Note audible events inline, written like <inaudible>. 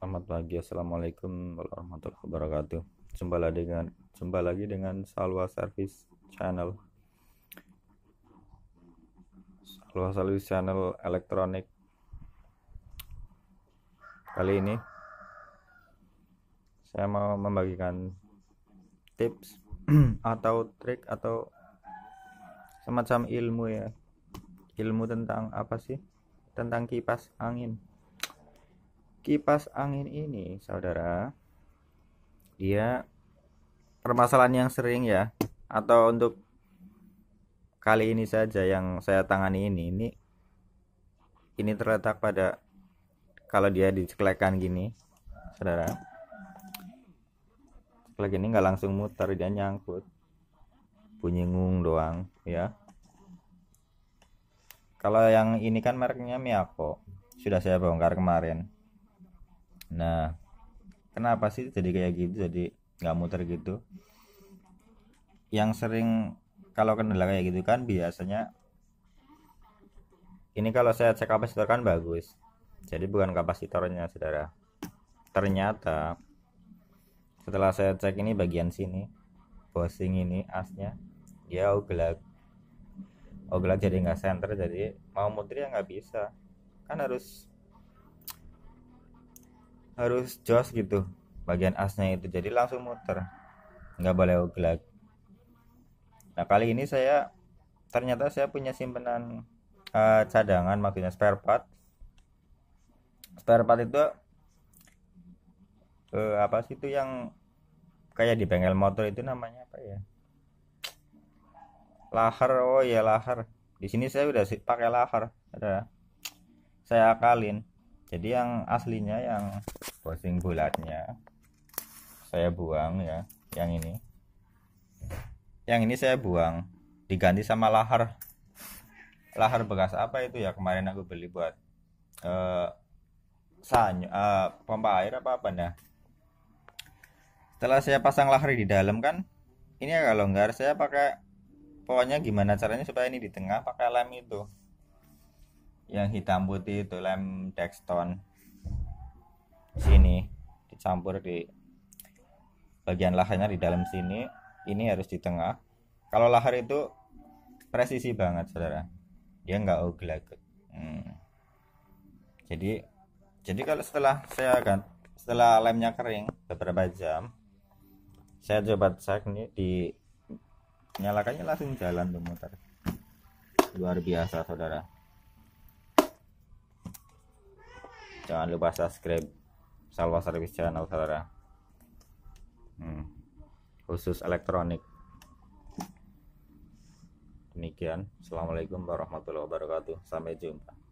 Selamat pagi, Assalamualaikum warahmatullahi wabarakatuh. Jumpa lagi dengan jumpa lagi dengan Salwa Service Channel. Salwa Service Channel Elektronik. Kali ini saya mau membagikan tips <clears throat> atau trik atau semacam ilmu ya ilmu tentang apa sih tentang kipas angin kipas angin ini saudara dia permasalahan yang sering ya atau untuk kali ini saja yang saya tangani ini ini ini terletak pada kalau dia diceklekan gini saudara lagi ini nggak langsung muter dia nyangkut bunyi ngung doang ya kalau yang ini kan mereknya Miyako sudah saya bongkar kemarin nah kenapa sih jadi kayak gitu jadi nggak muter gitu yang sering kalau kendala kayak gitu kan biasanya ini kalau saya cek kapasitor kan bagus jadi bukan kapasitornya saudara ternyata setelah saya cek ini bagian sini bosing ini asnya dia ogelak ogelak jadi nggak center jadi mau muter ya nggak bisa kan harus harus jos gitu bagian asnya itu jadi langsung muter nggak boleh oglak nah kali ini saya ternyata saya punya simpenan uh, cadangan maksudnya spare part spare part itu uh, apa sih itu yang kayak di bengkel motor itu namanya apa ya lahar oh ya lahar di sini saya udah pakai lahar ada saya akalin jadi yang aslinya yang bosing bulatnya saya buang ya yang ini yang ini saya buang diganti sama lahar lahar bekas apa itu ya kemarin aku beli buat uh, sanyo uh, pompa air apa apa nah setelah saya pasang lahar di dalam kan ini agak ya longgar saya pakai pokoknya gimana caranya supaya ini di tengah pakai lem itu yang hitam putih itu lem dexton sini dicampur di bagian lahannya di dalam sini ini harus di tengah kalau lahar itu presisi banget saudara dia nggak oglek hmm. jadi jadi kalau setelah saya akan setelah lemnya kering beberapa jam saya coba cek nih di nyalakannya langsung jalan tuh motor luar biasa saudara jangan lupa subscribe Salwa Service Channel saudara hmm. khusus elektronik demikian assalamualaikum warahmatullahi wabarakatuh sampai jumpa